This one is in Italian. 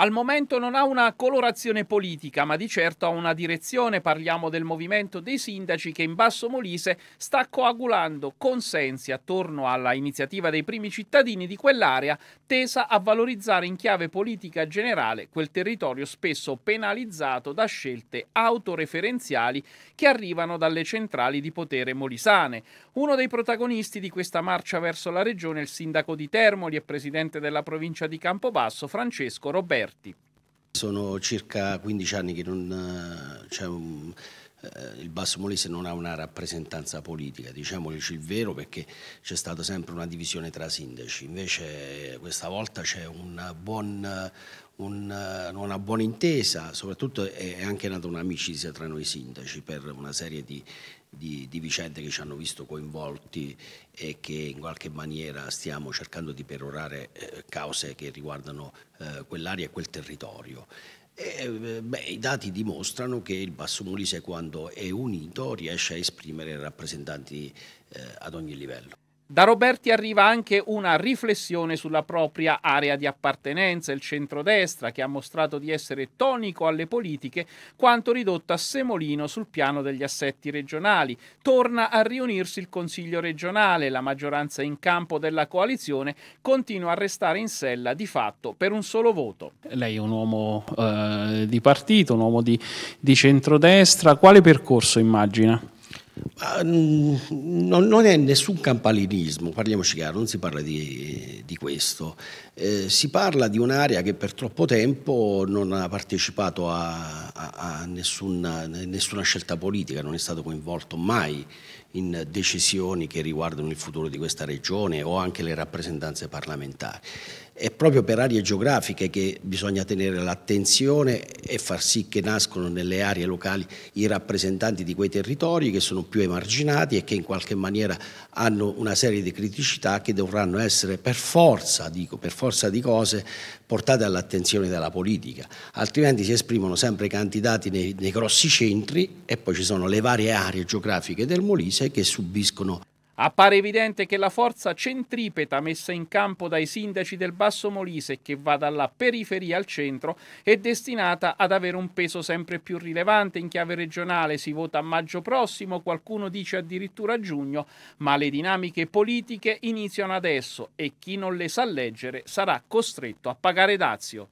Al momento non ha una colorazione politica, ma di certo ha una direzione. Parliamo del movimento dei sindaci che in Basso Molise sta coagulando consensi attorno alla iniziativa dei primi cittadini di quell'area, tesa a valorizzare in chiave politica generale quel territorio spesso penalizzato da scelte autoreferenziali che arrivano dalle centrali di potere molisane. Uno dei protagonisti di questa marcia verso la regione è il sindaco di Termoli e presidente della provincia di Campobasso, Francesco Roberto aperti. Sono circa 15 anni che non eh, c'è un eh, il Basso Molise non ha una rappresentanza politica, diciamoci il vero perché c'è stata sempre una divisione tra sindaci, invece questa volta c'è una, buon, un, una buona intesa, soprattutto è anche nata un'amicizia tra noi sindaci per una serie di, di, di, vicende che ci hanno visto coinvolti e che in qualche maniera stiamo cercando di perorare eh, cause che riguardano eh, quell'area e quel territorio. E, eh, beh, I dati dimostrano che il Basso Molise quando è unito riesce a esprimere rappresentanti eh, ad ogni livello. Da Roberti arriva anche una riflessione sulla propria area di appartenenza, il centrodestra, che ha mostrato di essere tonico alle politiche quanto ridotto a semolino sul piano degli assetti regionali. Torna a riunirsi il Consiglio regionale, la maggioranza in campo della coalizione continua a restare in sella di fatto per un solo voto. Lei è un uomo eh, di partito, un uomo di, di centrodestra, quale percorso immagina? Mm, non, non, è nessun campalinismo, parliamoci chiaro, non si parla di, di questo. Eh, si parla di un'area che per troppo tempo non ha partecipato a, a, a nessuna, nessuna, scelta politica, non è stato coinvolto mai in decisioni che riguardano il futuro di questa regione o anche le rappresentanze parlamentari. È proprio per aree geografiche che bisogna tenere l'attenzione e far sì che nascono nelle aree locali i rappresentanti di quei territori che sono più emarginati e che in qualche maniera hanno una serie di criticità che dovranno essere per forza, dico, per forza di cose portate all'attenzione della politica, altrimenti si esprimono sempre i candidati nei, nei grossi centri e poi ci sono le varie aree geografiche del Molise che subiscono Appare evidente che la forza centripeta messa in campo dai sindaci del Basso Molise, che va dalla periferia al centro, è destinata ad avere un peso sempre più rilevante in chiave regionale. Si vota a maggio prossimo, qualcuno dice addirittura a giugno, ma le dinamiche politiche iniziano adesso e chi non le sa leggere sarà costretto a pagare dazio.